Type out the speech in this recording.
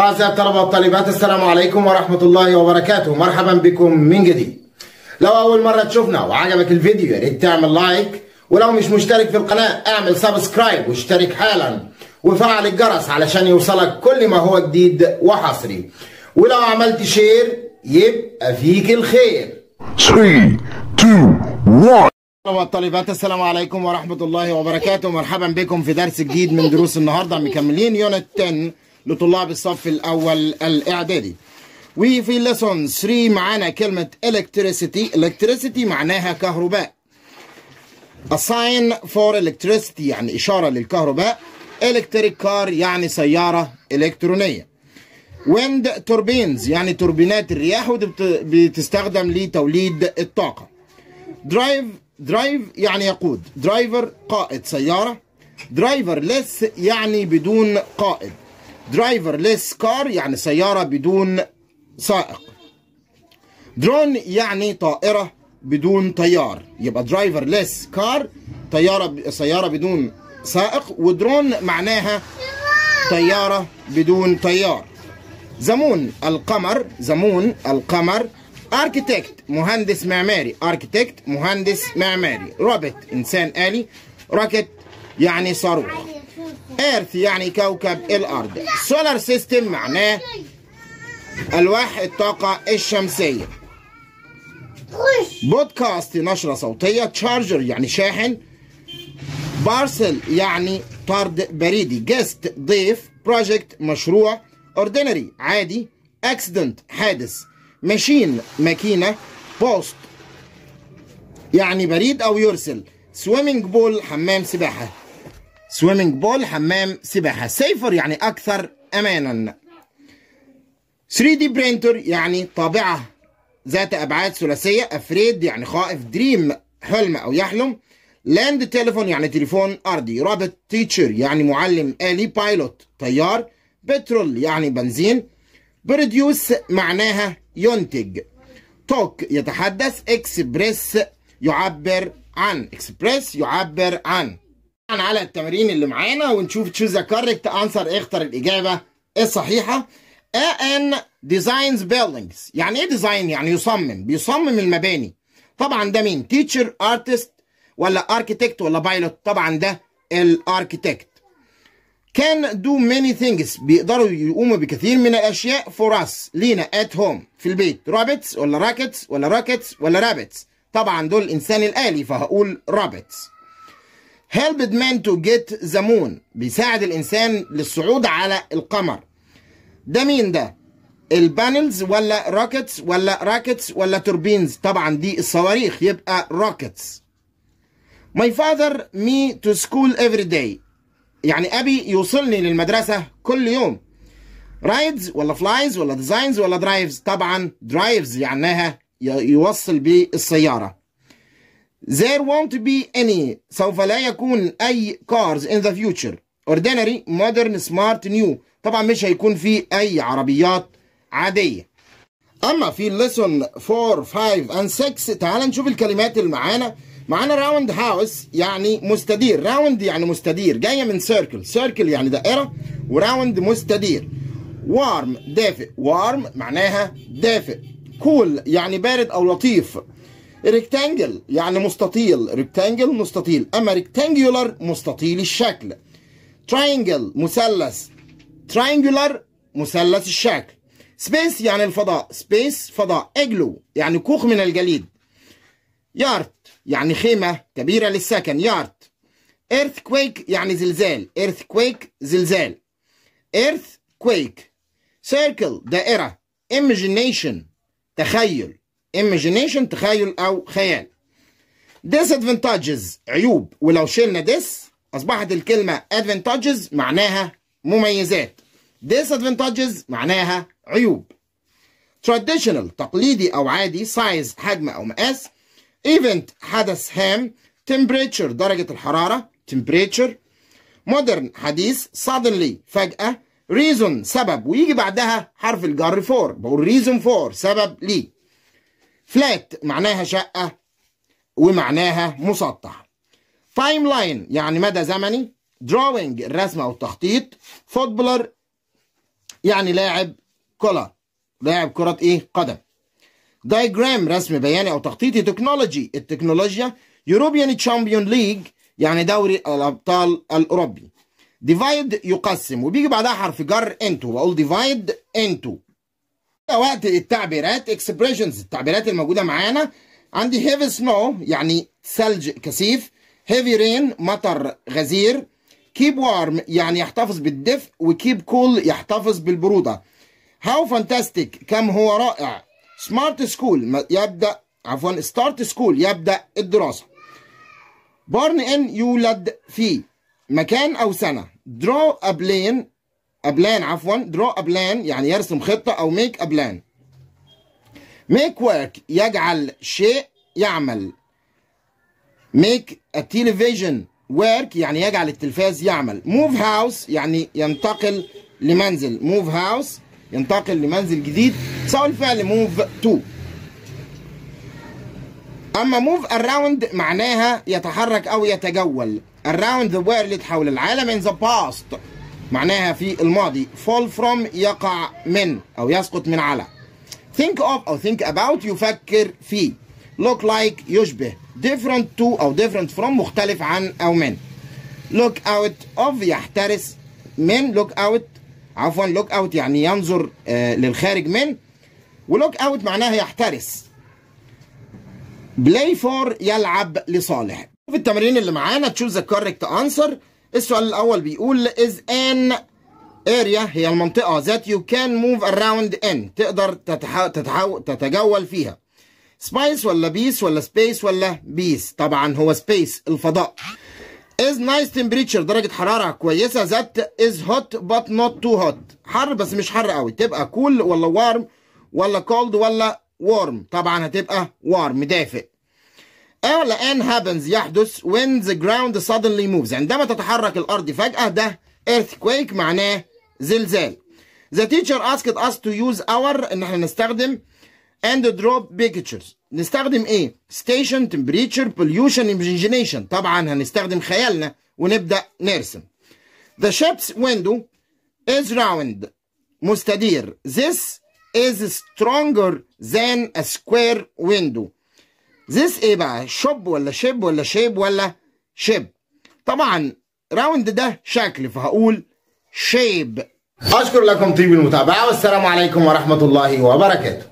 أعزائي الطلبة والطالبات السلام عليكم ورحمة الله وبركاته مرحبا بكم من جديد لو أول مرة تشوفنا وعجبك الفيديو يا ريت تعمل لايك ولو مش مشترك في القناة اعمل سبسكرايب واشترك حالا وفعل الجرس علشان يوصلك كل ما هو جديد وحصري ولو عملت شير يبقى فيك الخير 3 2 1 والطالبات السلام عليكم ورحمة الله وبركاته مرحبا بكم في درس جديد من دروس النهاردة مكملين يونت 10 لطلاب الصف الأول الإعدادي وفي لسون 3 معانا كلمة electricity electricity معناها كهرباء A sign for electricity يعني إشارة للكهرباء electric car يعني سيارة إلكترونية wind turbines يعني توربينات الرياح ودي بتستخدم لتوليد الطاقة drive drive يعني يقود driver قائد سيارة driverless يعني بدون قائد درايفر ليس كار يعني سيارة بدون سائق درون يعني طائرة بدون طيار يبقى درايفر ليس كار طيارة ب... سيارة بدون سائق ودرون معناها طيارة بدون طيار زمون القمر زمون القمر اركيتكت مهندس معماري اركيتكت مهندس معماري روبوت انسان آلي راكت يعني صاروخ ايرث يعني كوكب الارض سولار سيستم معناه الواح الطاقه الشمسيه بودكاست نشره صوتيه تشارجر يعني شاحن بارسل يعني طرد بريدي جيست ضيف بروجكت مشروع اوردينري عادي اكسيدنت حادث ماشين ماكينه بوست يعني بريد او يرسل سويمنج بول حمام سباحه سويمنج بول حمام سباحة سيفر يعني أكثر أمانا 3D برينتر يعني طابعة ذات أبعاد ثلاثية أفريد يعني خائف دريم حلم أو يحلم لاند تليفون يعني تليفون أرضي رابط تيتشر يعني معلم آلي بايلوت طيار بترول يعني بنزين بروديوس معناها ينتج توك يتحدث اكسبريس يعبر عن اكسبريس يعبر عن على التمرين اللي معانا ونشوف choose ذا كاركت انسر اختر الإجابة الصحيحة ان ديزاينز بيلدينجز يعني ايه ديزاين يعني يصمم بيصمم المباني طبعا ده مين تيتشر ارتست ولا اركيتكت ولا بايلوت طبعا ده الاركيتكت can do many things بيقدروا يقوموا بكثير من الاشياء for us لينا at home في البيت رابتس ولا راكتس ولا راكتس ولا رابتس طبعا دول انسان الالي فهقول رابتس helped man to get the moon بيساعد الإنسان للصعود على القمر ده مين ده؟ البانلز ولا روكتس ولا راكتس ولا توربينز طبعا دي الصواريخ يبقى روكتس My father me to school every day يعني أبي يوصلني للمدرسة كل يوم رايدز ولا فلايز ولا ديزاينز ولا درايفز طبعا درايفز يعناها يوصل بالسيارة There won't be any سوف لا يكون أي cars in the future ordinary modern smart new طبعا مش هيكون في أي عربيات عادية أما في lesson 4 5 and 6 تعال نشوف الكلمات اللي معانا معانا راوند هاوس يعني مستدير راوند يعني مستدير جاية من سيركل سيركل يعني دائرة وراوند مستدير وارم دافئ وارم معناها دافئ كول cool يعني بارد أو لطيف ريكتانجل يعني مستطيل ريكتانجل مستطيل اما ريكتانجولار مستطيل الشكل تراينجل مثلث تراينجولار مثلث الشكل سبيس يعني الفضاء سبيس فضاء اجلو يعني كوخ من الجليد يارت يعني خيمه كبيره للسكن يارت ايرث كويك يعني زلزال ايرث كويك زلزال ايرث كويك سيركل دائره ايمجينيشن تخيل imagination تخيل أو خيال disadvantages عيوب ولو شلنا this أصبحت الكلمة advantages معناها مميزات disadvantages معناها عيوب traditional تقليدي أو عادي size حجم أو مقاس event حدث هام temperature درجة الحرارة temperature modern حديث suddenly فجأة reason سبب ويجي بعدها حرف الجر for بقول reason for سبب ليه فلات معناها شقة ومعناها مسطح تايم لاين يعني مدى زمني دراوينج الرسم او التخطيط فوتبولر يعني لاعب كولا لاعب كرة ايه قدم دايجرام رسم بياني او تخطيطي تكنولوجي التكنولوجيا يوروبيان تشامبيون ليج يعني دوري الابطال الاوروبي ديفايد يقسم وبيجي بعدها حرف جر انتو بقول ديفايد انتو وقت التعبيرات اكسبريشنز التعبيرات الموجوده معانا عندي هيفي سنو يعني ثلج كثيف هيفي رين مطر غزير كيب وارم يعني يحتفظ بالدفء وكيب كول cool يحتفظ بالبروده هاو فانتاستيك كم هو رائع سمارت سكول يبدا عفوا ستارت سكول يبدا الدراسه بارن ان يولد في مكان او سنه درو ا بلين أبلان عفوا درو أبلان يعني يرسم خطة أو ميك أبلان ميك ورك يجعل شيء يعمل ميك التلفزيون ورك يعني يجعل التلفاز يعمل موف هاوس يعني ينتقل لمنزل موف هاوس ينتقل لمنزل جديد سواء الفعل موف تو اما موف اراوند معناها يتحرك او يتجول around the world حول العالم in the past معناها في الماضي fall from يقع من أو يسقط من على think of أو think about يفكر في look like يشبه different to أو different from مختلف عن أو من look out of يحترس من look out عفوا look out يعني ينظر آه للخارج من ولوك out معناها يحترس play for يلعب لصالح في التمرين اللي معانا choose the correct answer السؤال الأول بيقول is an area هي المنطقة that you can move around in تقدر تتحو... تتحو... تتجول فيها space ولا بيس ولا space ولا بيس طبعا هو space الفضاء is nice temperature درجة حرارة كويسة that is hot but not too hot حر بس مش حر قوي تبقى cool ولا warm ولا cold ولا warm طبعا هتبقى warm دافئ or the هابنز يحدث when the ground suddenly moves عندما تتحرك الأرض فجأة ده earthquake معناه زلزال The teacher asked us to use our إن احنا نستخدم and drop pictures نستخدم ايه station temperature pollution imagination طبعا هنستخدم خيالنا ونبدأ نرسم The ship's window is round مستدير This is stronger than a square window ذيس ايه بقى شوب ولا شيب ولا شيب ولا شيب طبعا راوند ده شكل فهقول شيب اشكر لكم طيب المتابعه والسلام عليكم ورحمه الله وبركاته